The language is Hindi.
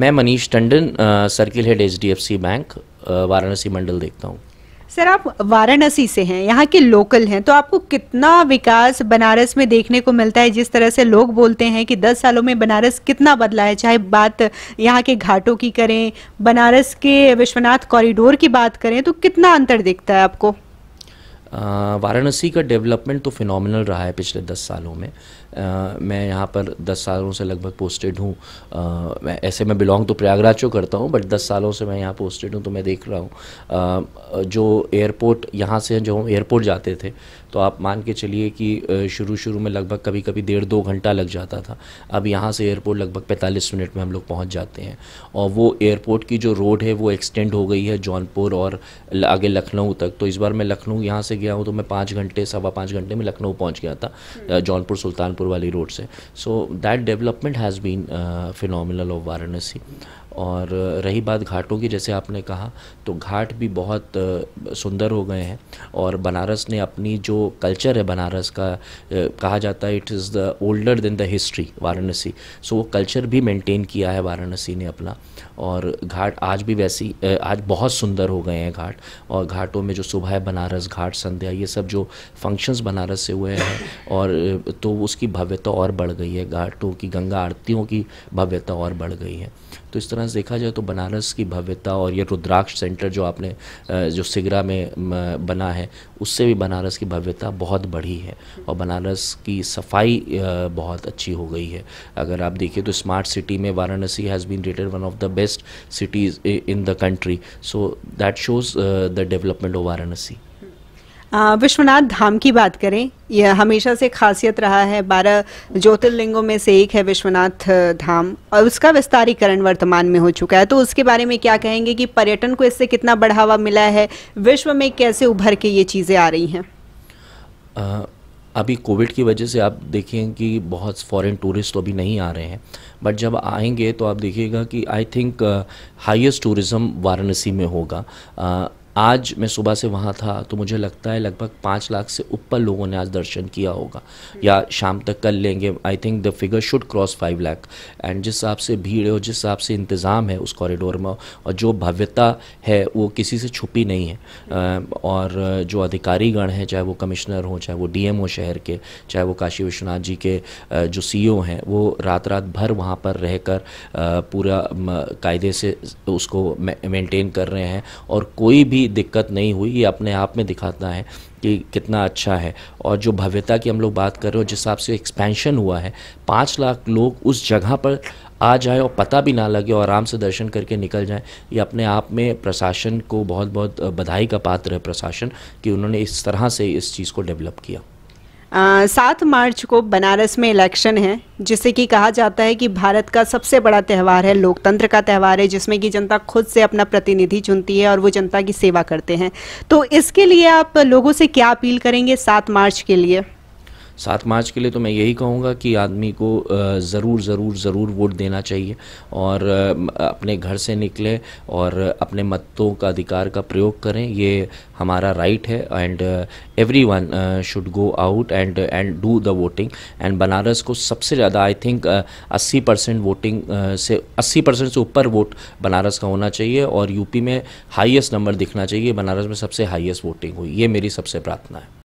मैं Manish Tandon circle head C bank Varanasi मंडल देखता हूँ सर आप वाराणसी से हैं यहाँ के लोकल हैं तो आपको कितना विकास बनारस में देखने को मिलता है जिस तरह से लोग बोलते हैं कि 10 सालों में बनारस कितना बदला है चाहे बात यहाँ के घाटों की करें बनारस के विश्वनाथ कॉरिडोर की बात करें तो कितना अंतर दिखता है आपको वाराणसी का डेवलपमेंट तो फिनोमिनल रहा है पिछले दस सालों में आ, मैं यहाँ पर दस सालों से लगभग पोस्टेड हूँ ऐसे मैं बिलोंग तो प्रयागराज को करता हूँ बट दस सालों से मैं यहाँ पोस्टेड हूँ तो मैं देख रहा हूँ जो एयरपोर्ट यहाँ से जो हम एयरपोर्ट जाते थे तो आप मान के चलिए कि शुरू शुरू में लगभग कभी कभी डेढ़ दो घंटा लग जाता था अब यहाँ से एयरपोर्ट लगभग पैंतालीस मिनट में हम लोग पहुँच जाते हैं और वो एयरपोर्ट की जो रोड है वो एक्सटेंड हो गई है जौनपुर और आगे लखनऊ तक तो इस बार मैं लखनऊ यहाँ से गया हूँ तो मैं पाँच घंटे सवा पाँच घंटे में लखनऊ पहुँच गया था हम्म। जौनपुर सुल्तानपुर वाली रोड से so that development has been final of Varanasi और रही बात घाटों की जैसे आपने कहा तो घाट भी बहुत सुंदर हो गए हैं और बनारस ने अपनी जो कल्चर है बनारस का कहा जाता है it is the older than the history Varanasi so वो कल्चर भी मेंटेन किया है वाराणसी ने अपना और घाट आज भी वैसी आज बहुत सुंदर हो गए हैं घाट और घाटों में जो सुबह है बनारस घाट संध्या ये सब जो फंक्शंस बनारस से हुए हैं और तो उसकी भव्यता और बढ़ गई है घाटों की गंगा आरतियों की भव्यता और बढ़ गई है तो इस तरह तरह से देखा जाए तो बनारस की भव्यता और ये रुद्राक्ष सेंटर जो आपने जो सिगरा में बना है उससे भी बनारस की भव्यता बहुत बढ़ी है और बनारस की सफाई बहुत अच्छी हो गई है अगर आप देखिए तो स्मार्ट सिटी में Varanasi has been rated one of the best cities in the country so that shows the development of Varanasi Vishwanath Dham की बात करें यह हमेशा से खासियत रहा है बारह ज्योतिर्लिंगों में से एक है विश्वनाथ धाम और उसका विस्तारीकरण वर्तमान में हो चुका है तो उसके बारे में क्या कहेंगे कि पर्यटन को इससे कितना बढ़ावा मिला है विश्व में कैसे उभर के ये चीज़ें आ रही हैं अभी कोविड की वजह से आप देखें कि बहुत फॉरेन टूरिस्ट तो अभी नहीं आ रहे हैं बट जब आएंगे तो आप देखिएगा कि I think highest tourism Varanasi में होगा आज मैं सुबह से वहाँ था तो मुझे लगता है लगभग पाँच लाख से ऊपर लोगों ने आज दर्शन किया होगा या शाम तक कर लेंगे I think the figure should cross five lakh and जिस हिसाब से भीड़ है और जिस हिसाब से इंतज़ाम है उस कॉरिडोर में और जो भव्यता है वो किसी से छुपी नहीं है और जो अधिकारीगण हैं चाहे वो कमिश्नर हों चाहे वो डी हो शहर के चाहे वो काशी विश्वनाथ जी के जो सी हैं वो रात रात भर वहाँ पर रह कर पूरा कायदे से उसको मेनटेन कर रहे हैं और कोई भी भी दिक्कत नहीं हुई ये अपने आप में दिखाता है कि कितना अच्छा है और जो भव्यता की हम लोग बात कर रहे हो जिस हिसाब से एक्सपेंशन हुआ है पाँच लाख लोग उस जगह पर आ जाए और पता भी ना लगे और आराम से दर्शन करके निकल जाए ये अपने आप में प्रशासन को बहुत बहुत बधाई का पात्र है प्रशासन कि उन्होंने इस तरह से इस चीज़ को डेवलप किया सात मार्च को बनारस में इलेक्शन है जिसे कि कहा जाता है कि भारत का सबसे बड़ा त्यौहार है लोकतंत्र का त्यौहार है जिसमें कि जनता खुद से अपना प्रतिनिधि चुनती है और वो जनता की सेवा करते हैं तो इसके लिए आप लोगों से क्या अपील करेंगे सात मार्च के लिए सात मार्च के लिए तो मैं यही कहूँगा कि आदमी को ज़रूर ज़रूर ज़रूर वोट देना चाहिए और अपने घर से निकले और अपने मतों का अधिकार का प्रयोग करें ये हमारा राइट है and everyone should go out and and do the voting and Banaras को सबसे ज़्यादा आई थिंक अस्सी परसेंट वोटिंग से अस्सी परसेंट से ऊपर वोट बनारस का होना चाहिए और यूपी में हाईएस्ट नंबर दिखना चाहिए बनारस में सबसे हाईएस्ट वोटिंग हुई ये मेरी सबसे प्रार्थना है